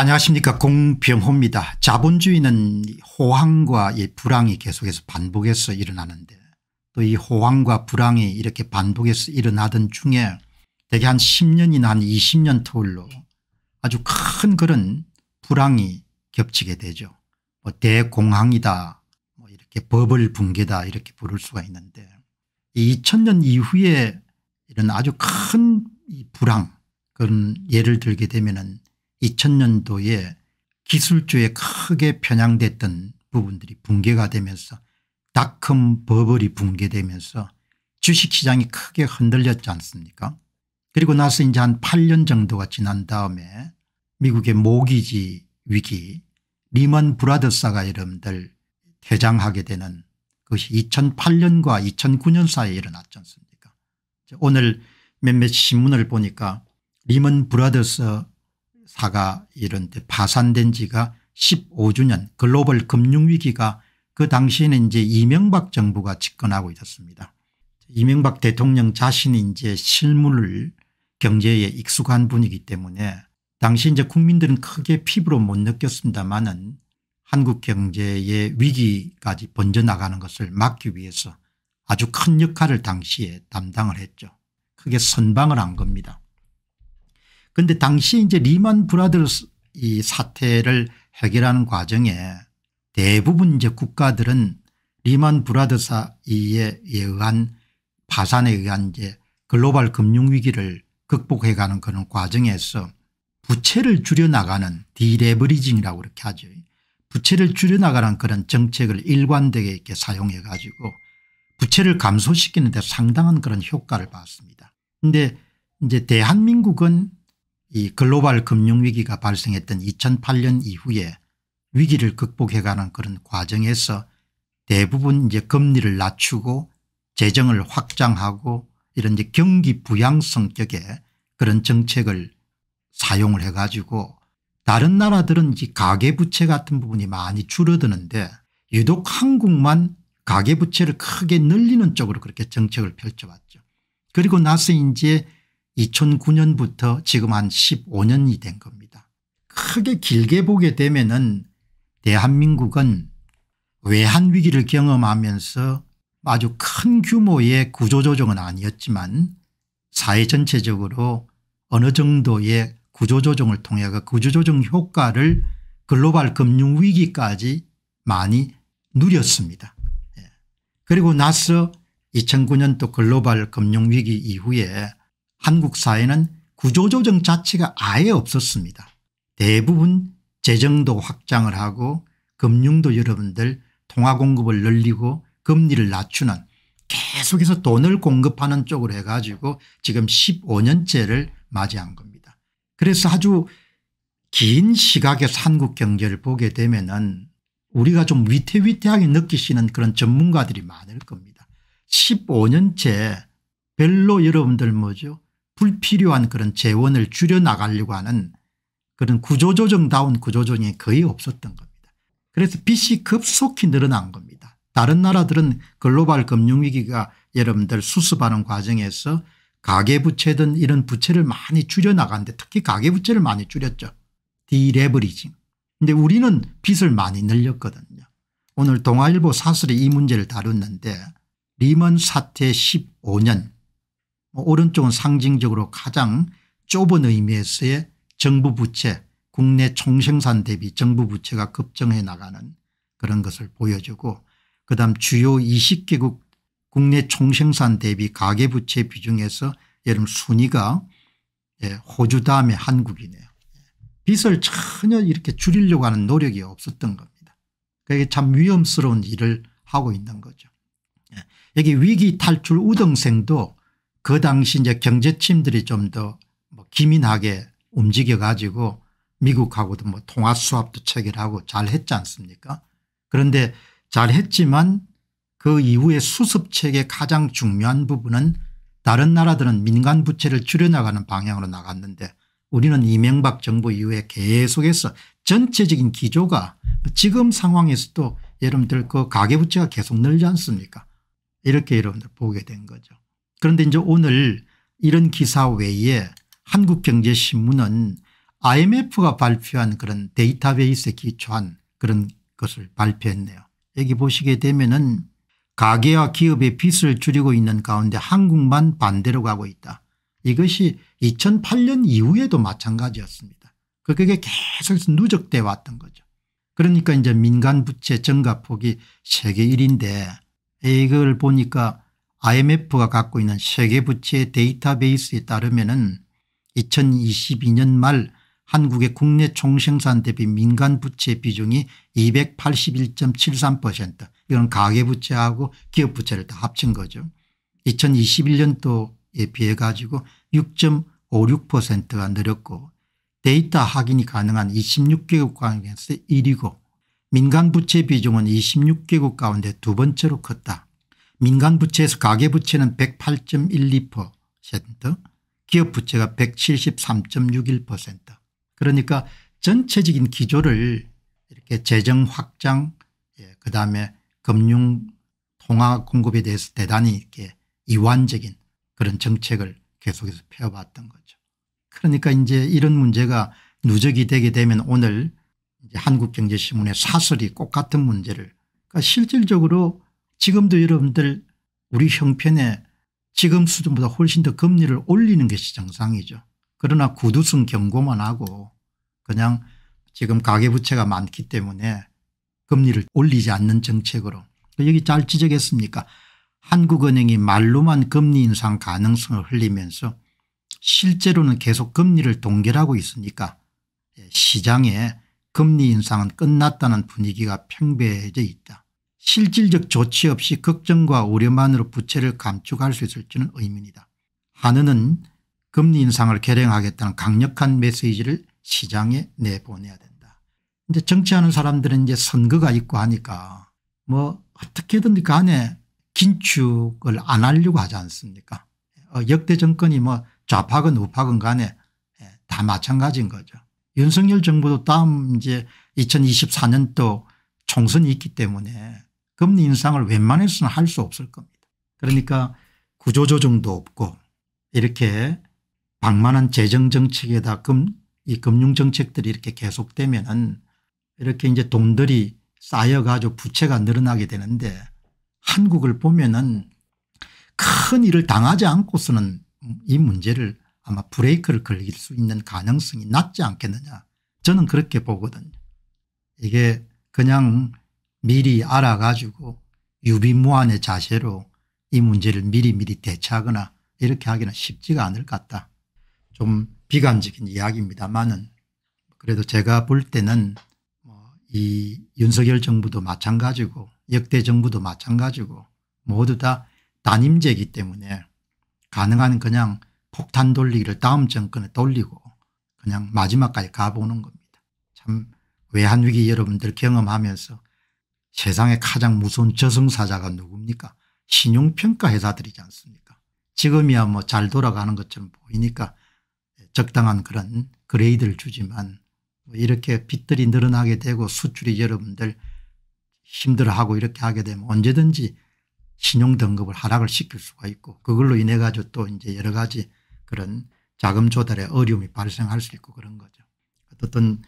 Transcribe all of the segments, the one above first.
안녕하십니까 공병호입니다. 자본주의는 호황과 이 불황이 계속해서 반복해서 일어나는데 또 이 호황과 불황이 이렇게 반복해서 일어나던 중에 대개 한 10년이나 한 20년 터울로 아주 큰 그런 불황이 겹치게 되죠. 뭐 대공황이다 뭐 이렇게 버블 붕괴다 이렇게 부를 수가 있는데 이 2000년 이후에 이런 아주 큰 불황 그런 예를 들게 되면은 2000년도에 기술주에 크게 편향됐던 부분들이 붕괴가 되면서 닷컴 버블이 붕괴되면서 주식시장이 크게 흔들렸지 않습니까 그리고 나서 이제 한 8년 정도가 지난 다음에 미국의 모기지 위기 리먼 브라더스가 여러분들 퇴장하게 되는 그것이 2008년과 2009년 사이에 일어났지 않습니까 오늘 몇몇 신문을 보니까 리먼 브라더스 사가 이런 데 파산된 지가 15주년 글로벌 금융위기가 그 당시에는 이제 이명박 정부가 집권하고 있었습니다. 이명박 대통령 자신이 이제 실물 을 경제에 익숙한 분이기 때문에 당시 이제 국민들은 크게 피부로 못 느꼈습니다만은 한국 경제의 위기까지 번져나가는 것을 막기 위해서 아주 큰 역할을 당시에 담당을 했죠. 크게 선방을 한 겁니다. 그런데 당시 이제 리만 브라더스 이 사태를 해결하는 과정에 대부분 이제 국가들은 리만 브라더사에 의한 파산에 의한 이제 글로벌 금융위기를 극복해 가는 그런 과정에서 부채를 줄여나가는 디레버리징이라고 그렇게 하죠. 부채를 줄여나가는 그런 정책을 일관되게 이렇게 사용해 가지고 부채를 감소시키는 데 상당한 그런 효과를 봤습니다. 그런데 이제 대한민국은 이 글로벌 금융위기가 발생했던 2008년 이후에 위기를 극복해가는 그런 과정에서 대부분 이제 금리를 낮추고 재정을 확장하고 이런 이제 경기 부양 성격의 그런 정책을 사용을 해가지고 다른 나라들은 이제 가계부채 같은 부분이 많이 줄어드는데 유독 한국만 가계부채를 크게 늘리는 쪽으로 그렇게 정책을 펼쳐왔죠. 그리고 나서 이제 2009년부터 지금 한 15년이 된 겁니다. 크게 길게 보게 되면 은 대한민국은 외환위기를 경험하면서 아주 큰 규모의 구조조정은 아니었지만 사회 전체적으로 어느 정도의 구조조정을 통해 그 구조조정 효과를 글로벌 금융위기까지 많이 누렸습니다. 예. 그리고 나서 2009년 또 글로벌 금융위기 이후에 한국 사회는 구조조정 자체가 아예 없었습니다. 대부분 재정도 확장을 하고 금융도 여러분들 통화공급을 늘리고 금리를 낮추는 계속해서 돈을 공급하는 쪽으로 해가지고 지금 15년째를 맞이한 겁니다. 그래서 아주 긴 시각에서 한국 경제를 보게 되면 은 우리가 좀 위태위태하게 느끼시는 그런 전문가들이 많을 겁니다. 15년째 별로 여러분들 뭐죠 불필요한 그런 재원을 줄여나가려고 하는 그런 구조조정다운 구조조정이 거의 없었던 겁니다. 그래서 빚이 급속히 늘어난 겁니다. 다른 나라들은 글로벌 금융위기가 여러분들 수습하는 과정에서 가계부채든 이런 부채를 많이 줄여나가는데 특히 가계부채를 많이 줄였죠. 디레버리징. 근데 우리는 빚을 많이 늘렸거든요. 오늘 동아일보 사설이 이 문제를 다뤘는데 리먼 사태 15년 오른쪽은 상징적으로 가장 좁은 의미에서의 정부 부채 국내 총생산 대비 정부 부채가 급증해 나가는 그런 것을 보여주고 그다음 주요 20개국 국내 총생산 대비 가계부채 비중에서 예를 순위가 예, 호주 다음에 한국이네요. 빚을 전혀 이렇게 줄이려고 하는 노력이 없었던 겁니다. 그게 참 위험스러운 일을 하고 있는 거죠. 예, 여기 위기 탈출 우등생도 그 당시 이제 경제팀들이 좀 더뭐 기민하게 움직여 가지고 미국하고도 뭐 통화 수합도 체결하고 잘 했지 않습니까 그런데 잘 했지만 그 이후에 수습책의 가장 중요한 부분은 다른 나라들은 민간 부채를 줄여나가는 방향으로 나갔는데 우리는 이명박 정부 이후에 계속해서 전체적인 기조가 지금 상황에서도 여러분들 그 가계부채가 계속 늘지 않습니까 이렇게 여러분들 보게 된 거죠. 그런데 이제 오늘 이런 기사 외에 한국경제신문은 IMF가 발표한 그런 데이터베이스에 기초한 그런 것을 발표했네요. 여기 보시게 되면은 가계와 기업의 빚을 줄이고 있는 가운데 한국만 반대로 가고 있다. 이것이 2008년 이후에도 마찬가지였습니다. 그게 계속 해서 누적돼 왔던 거죠. 그러니까 이제 민간 부채 증가폭이 세계 1인데 이걸 보니까 IMF가 갖고 있는 세계부채 데이터베이스에 따르면 2022년 말 한국의 국내 총생산 대비 민간 부채 비중이 281.73% 이건 가계부채하고 기업부채를 다 합친 거죠. 2021년도에 비해 가지고 6.56%가 늘었고 데이터 확인이 가능한 26개국 가운데서 1위고 민간 부채 비중은 26개국 가운데 두 번째로 컸다. 민간부채에서 가계부채는 108.12% 기업부채가 173.61% 그러니까 전체적인 기조를 이렇게 재정 확장 예, 그다음에 금융 통화 공급에 대해서 대단히 이렇게 이완적인 그런 정책을 계속해서 펴봤던 거죠. 그러니까 이제 이런 문제가 누적이 되게 되면 오늘 한국경제신문의 사설이 꼭 같은 문제를 그러니까 실질적으로 지금도 여러분들 우리 형편에 지금 수준보다 훨씬 더 금리를 올리는 것이 정상이죠. 그러나 구두승 경고만 하고 그냥 지금 가계부채가 많기 때문에 금리를 올리지 않는 정책으로 그 여기 잘 지적했습니까 한국은행이 말로만 금리 인상 가능성을 흘리면서 실제로는 계속 금리를 동결하고 있으니까 시장에 금리 인상은 끝났다는 분위기가 팽배해져 있다. 실질적 조치 없이 걱정과 우려만으로 부채를 감축할 수 있을지는 의문이다. 한은은 금리 인상을 결행하겠다는 강력한 메시지를 시장에 내보내야 된다. 이제 정치하는 사람들은 이제 선거가 있고 하니까 뭐 어떻게든 간에 그 긴축을 안 하려고 하지 않습니까 어, 역대 정권이 뭐 좌파건 우파건 간에 예, 다 마찬가지인 거죠. 윤석열 정부도 다음 이제 2024년도 총선이 있기 때문에 금리 인상을 웬만해서는 할 수 없을 겁니다. 그러니까 구조조정도 없고 이렇게 방만한 재정정책에다 금, 이 금융정책들이 이렇게 계속되면은 이렇게 이제 돈들이 쌓여가지고 부채가 늘어나게 되는데 한국을 보면은 큰 일을 당하지 않고서는 이 문제를 아마 브레이크를 걸릴 수 있는 가능성이 낮지 않겠느냐 저는 그렇게 보거든요. 이게 그냥 미리 알아가지고 유비무한의 자세로 이 문제를 미리미리 대처하거나 이렇게 하기는 쉽지가 않을 것 같다. 좀 비관적인 이야기입니다만은 그래도 제가 볼 때는 뭐 이 윤석열 정부도 마찬가지고 역대 정부도 마찬가지고 모두 다 단임제이기 때문에 가능한 그냥 폭탄 돌리기를 다음 정권에 돌리고 그냥 마지막까지 가보는 겁니다. 참 외환위기 여러분들 경험하면서 세상에 가장 무서운 저승사자가 누굽니까 신용평가 회사들이지 않습니까 지금이야 뭐 잘 돌아가는 것처럼 보이니까 적당한 그런 그레이드를 주지만 뭐 이렇게 빚들이 늘어나게 되고 수출이 여러분들 힘들어하고 이렇게 하게 되면 언제든지 신용등급을 하락을 시킬 수가 있고 그걸로 인해 가지고 또 이제 여러 가지 그런 자금 조달에 어려움이 발생할 수 있고 그런 거죠. 어떤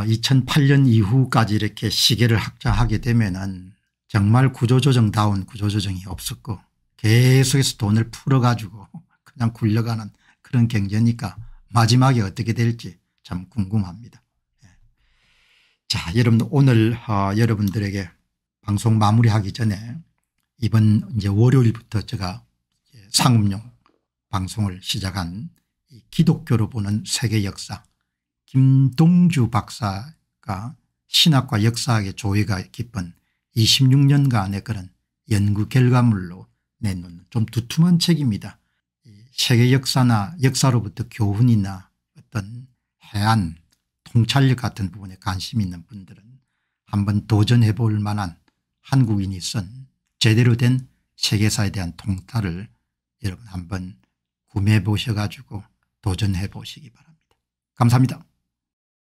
2008년 어, 이후까지 이렇게 시계를 확장하게 되면은 정말 구조조정다운 구조조정이 없었고 계속해서 돈을 풀어가지고 그냥 굴려가는 그런 경제니까 마지막에 어떻게 될지 참 궁금합니다. 예. 자 여러분 오늘 어, 여러분들에게 방송 마무리하기 전에 이번 이제 월요일부터 제가 상업용 방송을 시작한 기독교로 보는 세계 역사 김동주 박사가 신학과 역사학의 조예가 깊은 26년간의 그런 연구 결과물로 내놓는 좀 두툼한 책입니다. 세계 역사나 역사로부터 교훈이나 어떤 해안 통찰력 같은 부분에 관심 있는 분들은 한번 도전해 볼 만한 한국인이 쓴 제대로 된 세계사에 대한 통찰을 여러분 한번 구매해 보셔가지고 도전해 보시기 바랍니다. 감사합니다.